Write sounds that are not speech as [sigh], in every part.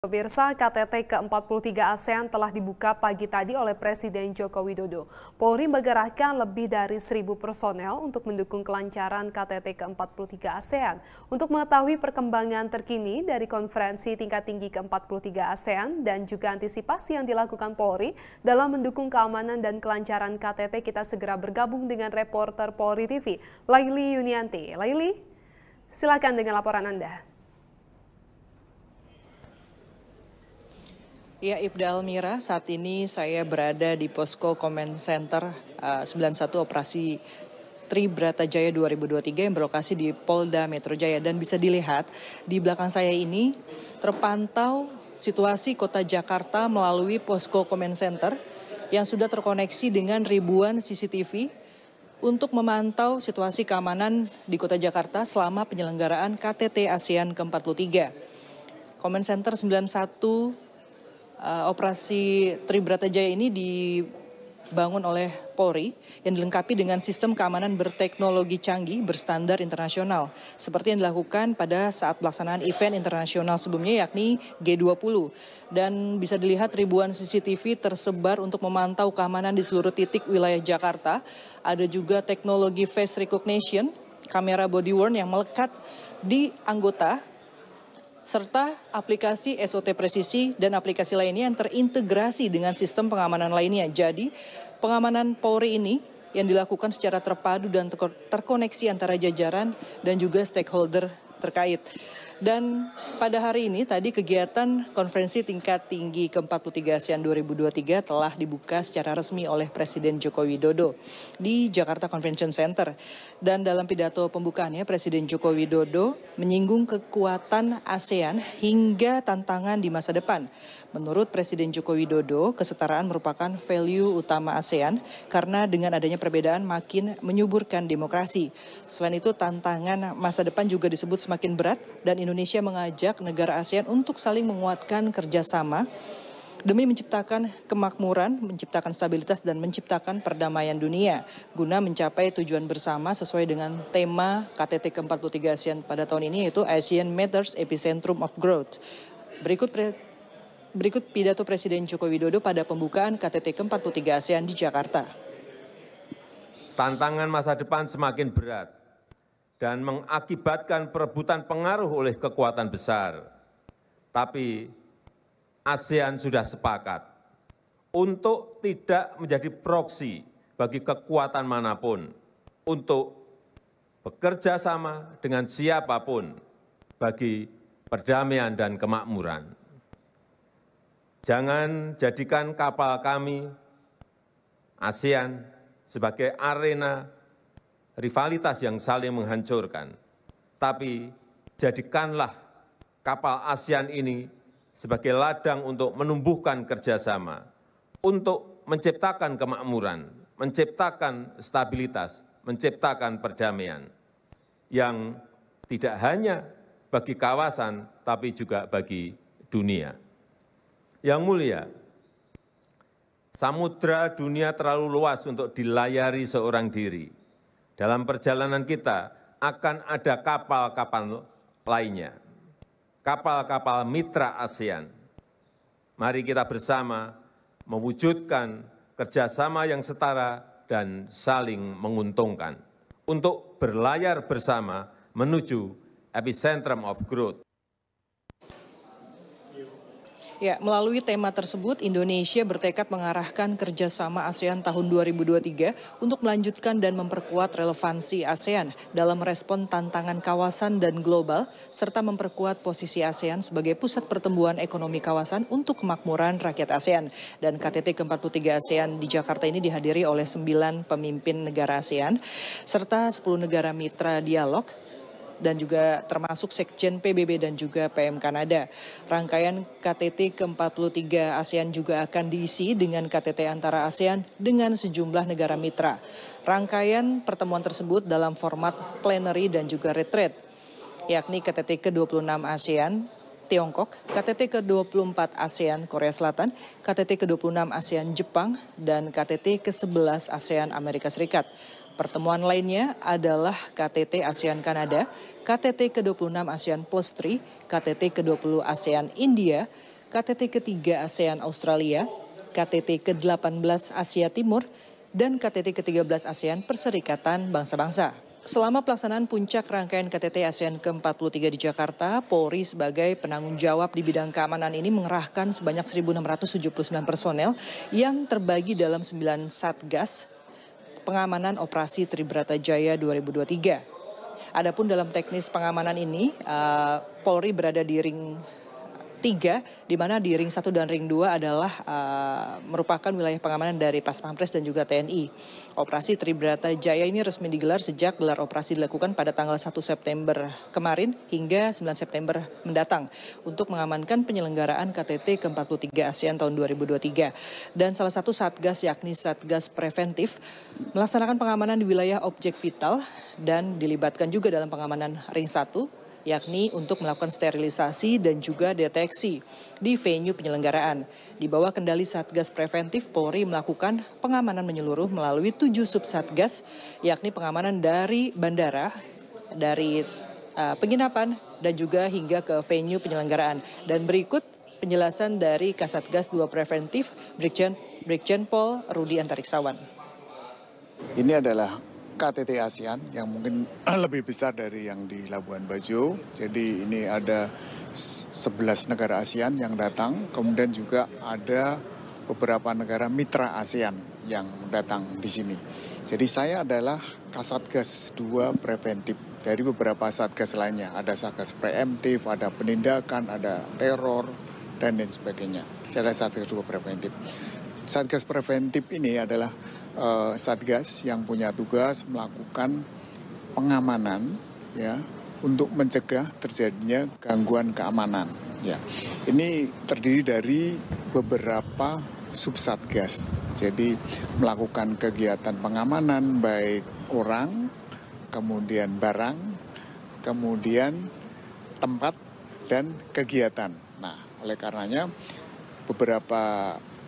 Pemirsa KTT ke-43 ASEAN telah dibuka pagi tadi oleh Presiden Joko Widodo. Polri menggerahkan lebih dari seribu personel untuk mendukung kelancaran KTT ke-43 ASEAN. Untuk mengetahui perkembangan terkini dari konferensi tingkat tinggi ke-43 ASEAN dan juga antisipasi yang dilakukan Polri dalam mendukung keamanan dan kelancaran KTT, kita segera bergabung dengan reporter Polri TV, Laili Yunianti. Laili, silakan dengan laporan Anda. Ya, Ibda Almira, saat ini saya berada di Posko Command Center eh, uh, 91 Operasi Tri Tribrata Jaya 2023 yang berlokasi di Polda Metro Jaya dan bisa dilihat di belakang saya ini terpantau situasi Kota Jakarta melalui Posko Command Center yang sudah terkoneksi dengan ribuan CCTV untuk memantau situasi keamanan di Kota Jakarta selama penyelenggaraan KTT ASEAN ke-43. Command Center 91 uh, operasi Tribrata Jaya ini dibangun oleh Polri yang dilengkapi dengan sistem keamanan berteknologi canggih berstandar internasional seperti yang dilakukan pada saat pelaksanaan event internasional sebelumnya yakni G20 dan bisa dilihat ribuan CCTV tersebar untuk memantau keamanan di seluruh titik wilayah Jakarta ada juga teknologi face recognition kamera body worn yang melekat di anggota serta aplikasi SOT Presisi dan aplikasi lainnya yang terintegrasi dengan sistem pengamanan lainnya. Jadi, pengamanan Polri ini yang dilakukan secara terpadu dan terkoneksi antara jajaran dan juga stakeholder terkait. Dan pada hari ini tadi kegiatan konferensi tingkat tinggi ke-43 ASEAN 2023 telah dibuka secara resmi oleh Presiden Joko Widodo di Jakarta Convention Center. Dan dalam pidato pembukaannya Presiden Joko Widodo menyinggung kekuatan ASEAN hingga tantangan di masa depan. Menurut Presiden Joko Widodo, kesetaraan merupakan value utama ASEAN karena dengan adanya perbedaan makin menyuburkan demokrasi. Selain itu tantangan masa depan juga disebut semakin berat dan Indonesia Indonesia mengajak negara ASEAN untuk saling menguatkan kerjasama demi menciptakan kemakmuran, menciptakan stabilitas, dan menciptakan perdamaian dunia guna mencapai tujuan bersama sesuai dengan tema KTT ke-43 ASEAN pada tahun ini yaitu ASEAN Matters Epicentrum of Growth. Berikut pre berikut pidato Presiden Joko Widodo pada pembukaan KTT ke-43 ASEAN di Jakarta. Tantangan masa depan semakin berat dan mengakibatkan perebutan pengaruh oleh kekuatan besar. Tapi ASEAN sudah sepakat untuk tidak menjadi proksi bagi kekuatan manapun, untuk bekerja sama dengan siapapun bagi perdamaian dan kemakmuran. Jangan jadikan kapal kami ASEAN sebagai arena rivalitas yang saling menghancurkan, tapi jadikanlah kapal ASEAN ini sebagai ladang untuk menumbuhkan kerjasama, untuk menciptakan kemakmuran, menciptakan stabilitas, menciptakan perdamaian yang tidak hanya bagi kawasan, tapi juga bagi dunia. Yang mulia, samudra dunia terlalu luas untuk dilayari seorang diri dalam perjalanan kita akan ada kapal-kapal lainnya, kapal-kapal mitra ASEAN. Mari kita bersama mewujudkan kerjasama yang setara dan saling menguntungkan untuk berlayar bersama menuju epicentrum of growth. Ya, melalui tema tersebut, Indonesia bertekad mengarahkan kerjasama ASEAN tahun 2023 untuk melanjutkan dan memperkuat relevansi ASEAN dalam respon tantangan kawasan dan global, serta memperkuat posisi ASEAN sebagai pusat pertumbuhan ekonomi kawasan untuk kemakmuran rakyat ASEAN. Dan KTT ke-43 ASEAN di Jakarta ini dihadiri oleh 9 pemimpin negara ASEAN, serta 10 negara mitra dialog dan juga termasuk Sekjen PBB dan juga PM Kanada. Rangkaian KTT ke-43 ASEAN juga akan diisi dengan KTT antara ASEAN dengan sejumlah negara mitra. Rangkaian pertemuan tersebut dalam format plenary dan juga retreat, yakni KTT ke-26 ASEAN, Tiongkok, KTT ke-24 ASEAN Korea Selatan, KTT ke-26 ASEAN Jepang, dan KTT ke-11 ASEAN Amerika Serikat. Pertemuan lainnya adalah KTT ASEAN Kanada, KTT ke-26 ASEAN Plus 3, KTT ke-20 ASEAN India, KTT ke-3 ASEAN Australia, KTT ke-18 Asia Timur, dan KTT ke-13 ASEAN Perserikatan Bangsa-Bangsa. Selama pelaksanaan puncak rangkaian KTT ASEAN ke-43 di Jakarta, Polri sebagai penanggung jawab di bidang keamanan ini mengerahkan sebanyak 1.679 personel yang terbagi dalam 9 satgas, pengamanan operasi Tribrata Jaya 2023. Adapun dalam teknis pengamanan ini, eh, Polri berada di ring tiga, di mana di ring satu dan ring dua adalah uh, merupakan wilayah pengamanan dari Pas Pampres dan juga TNI. Operasi Tribrata Jaya ini resmi digelar sejak gelar operasi dilakukan pada tanggal 1 September kemarin hingga 9 September mendatang untuk mengamankan penyelenggaraan KTT ke-43 ASEAN tahun 2023. Dan salah satu Satgas yakni Satgas Preventif melaksanakan pengamanan di wilayah objek vital dan dilibatkan juga dalam pengamanan ring 1 yakni untuk melakukan sterilisasi dan juga deteksi di venue penyelenggaraan. Di bawah kendali Satgas Preventif Polri melakukan pengamanan menyeluruh melalui tujuh subsatgas, yakni pengamanan dari bandara, dari uh, penginapan, dan juga hingga ke venue penyelenggaraan. Dan berikut penjelasan dari Kasatgas dua Preventif Brigjen, Brigjen Pol Rudi Antariksawan. Ini adalah KTT ASEAN yang mungkin [clears throat] lebih besar dari yang di Labuan Bajo. Jadi ini ada 11 negara ASEAN yang datang, kemudian juga ada beberapa negara mitra ASEAN yang datang di sini. Jadi saya adalah Kasatgas dua preventif dari beberapa satgas lainnya. Ada satgas preemptif, ada penindakan, ada teror, dan lain sebagainya. Saya ada satgas 2 preventif. Satgas preventif ini adalah Eh, satgas yang punya tugas melakukan pengamanan ya untuk mencegah terjadinya gangguan keamanan ya. Ini terdiri dari beberapa subsatgas. Jadi melakukan kegiatan pengamanan baik orang, kemudian barang, kemudian tempat dan kegiatan. Nah, oleh karenanya beberapa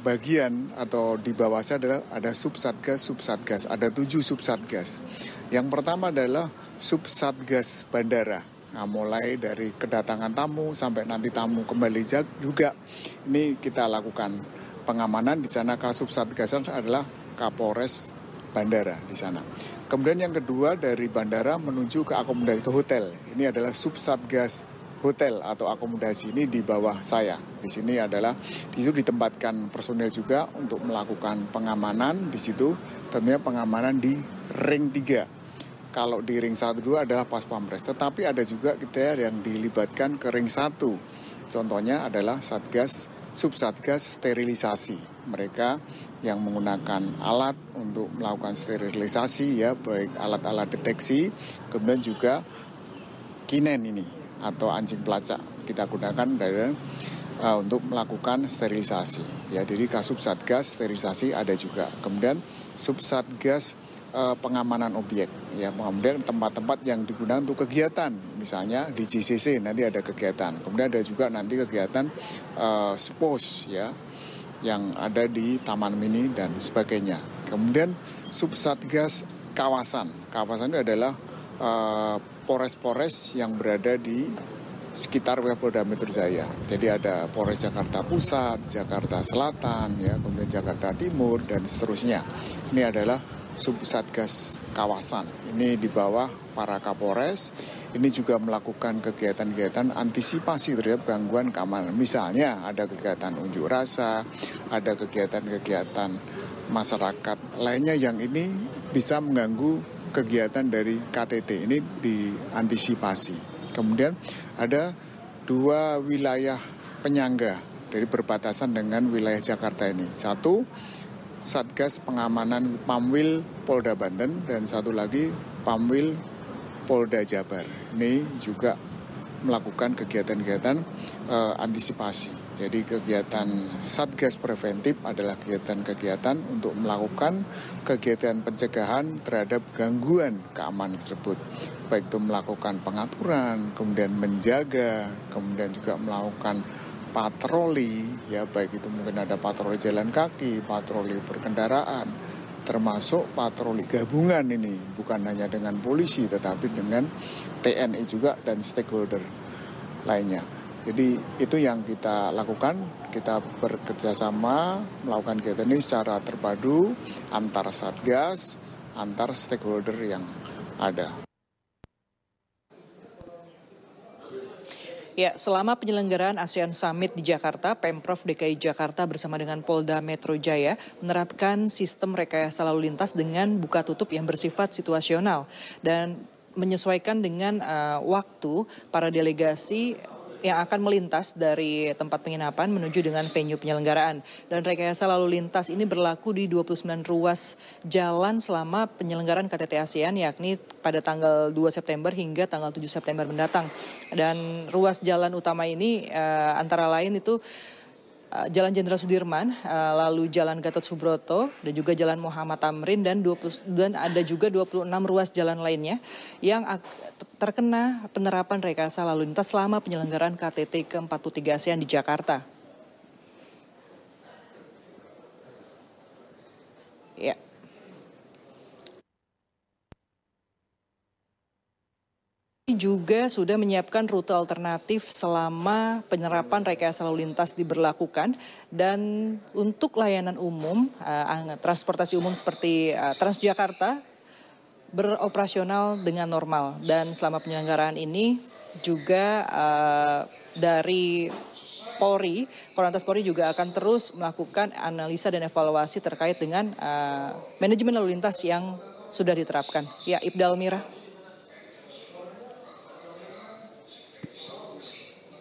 bagian atau di bawah saya adalah ada subsatgas, subsatgas, ada tujuh subsatgas. Yang pertama adalah subsatgas bandara. Nah, mulai dari kedatangan tamu sampai nanti tamu kembali juga ini kita lakukan pengamanan di sana kasub satgasan adalah Kapolres bandara di sana. Kemudian yang kedua dari bandara menuju ke akomodasi ke hotel. Ini adalah subsatgas hotel atau akomodasi ini di bawah saya. Di sini adalah di situ ditempatkan personel juga untuk melakukan pengamanan di situ tentunya pengamanan di ring 3. Kalau di ring 1 dua adalah pas pampres, tetapi ada juga kita yang dilibatkan ke ring 1. Contohnya adalah Satgas, Subsatgas Sterilisasi. Mereka yang menggunakan alat untuk melakukan sterilisasi ya, baik alat-alat deteksi, kemudian juga kinen ini atau anjing pelacak kita gunakan dari uh, untuk melakukan sterilisasi. Ya, jadi kasub satgas sterilisasi ada juga. Kemudian subsatgas uh, eh, pengamanan objek. Ya, kemudian tempat-tempat yang digunakan untuk kegiatan, misalnya di GCC nanti ada kegiatan. Kemudian ada juga nanti kegiatan uh, spos ya yang ada di taman mini dan sebagainya. Kemudian subsatgas kawasan. Kawasan itu adalah uh, pores-pores yang berada di sekitar wilayah Polda Metro Jaya. Jadi ada Polres Jakarta Pusat, Jakarta Selatan, ya, kemudian Jakarta Timur dan seterusnya. Ini adalah subsatgas kawasan. Ini di bawah para Kapolres. Ini juga melakukan kegiatan-kegiatan antisipasi terhadap gangguan keamanan. Misalnya ada kegiatan unjuk rasa, ada kegiatan-kegiatan masyarakat lainnya yang ini bisa mengganggu kegiatan dari KTT ini diantisipasi. Kemudian ada dua wilayah penyangga dari berbatasan dengan wilayah Jakarta ini. Satu Satgas Pengamanan Pamwil Polda Banten dan satu lagi Pamwil Polda Jabar. Ini juga melakukan kegiatan-kegiatan uh, antisipasi. Jadi kegiatan Satgas preventif adalah kegiatan-kegiatan untuk melakukan kegiatan pencegahan terhadap gangguan keamanan tersebut. Baik itu melakukan pengaturan, kemudian menjaga, kemudian juga melakukan patroli, ya baik itu mungkin ada patroli jalan kaki, patroli berkendaraan, termasuk patroli gabungan ini, bukan hanya dengan polisi tetapi dengan TNI e juga dan stakeholder lainnya. Jadi itu yang kita lakukan, kita bekerja sama melakukan kegiatan ini secara terpadu antar satgas, antar stakeholder yang ada. Ya, selama penyelenggaraan ASEAN Summit di Jakarta, Pemprov DKI Jakarta bersama dengan Polda Metro Jaya menerapkan sistem rekayasa lalu lintas dengan buka tutup yang bersifat situasional dan menyesuaikan dengan uh, waktu para delegasi yang akan melintas dari tempat penginapan menuju dengan venue penyelenggaraan. Dan rekayasa lalu lintas ini berlaku di 29 ruas jalan selama penyelenggaraan KTT ASEAN yakni pada tanggal 2 September hingga tanggal 7 September mendatang. Dan ruas jalan utama ini eh, antara lain itu Eh, jalan Jenderal Sudirman, eh, lalu Jalan Gatot Subroto dan juga Jalan Muhammad Tamrin dan 20 dan ada juga 26 ruas jalan lainnya yang terkena penerapan rekayasa lalu lintas selama penyelenggaraan KTT ke-43 ASEAN di Jakarta. Ya. juga sudah menyiapkan rute alternatif selama penyerapan rekayasa lalu lintas diberlakukan dan untuk layanan umum eh, transportasi umum seperti eh, Transjakarta beroperasional dengan normal dan selama penyelenggaraan ini juga eh, dari Polri, Korlantas Polri juga akan terus melakukan analisa dan evaluasi terkait dengan manajemen lalu lintas yang sudah diterapkan. Ya, Ibdal Mira.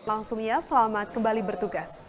Langsung ya, selamat kembali bertugas.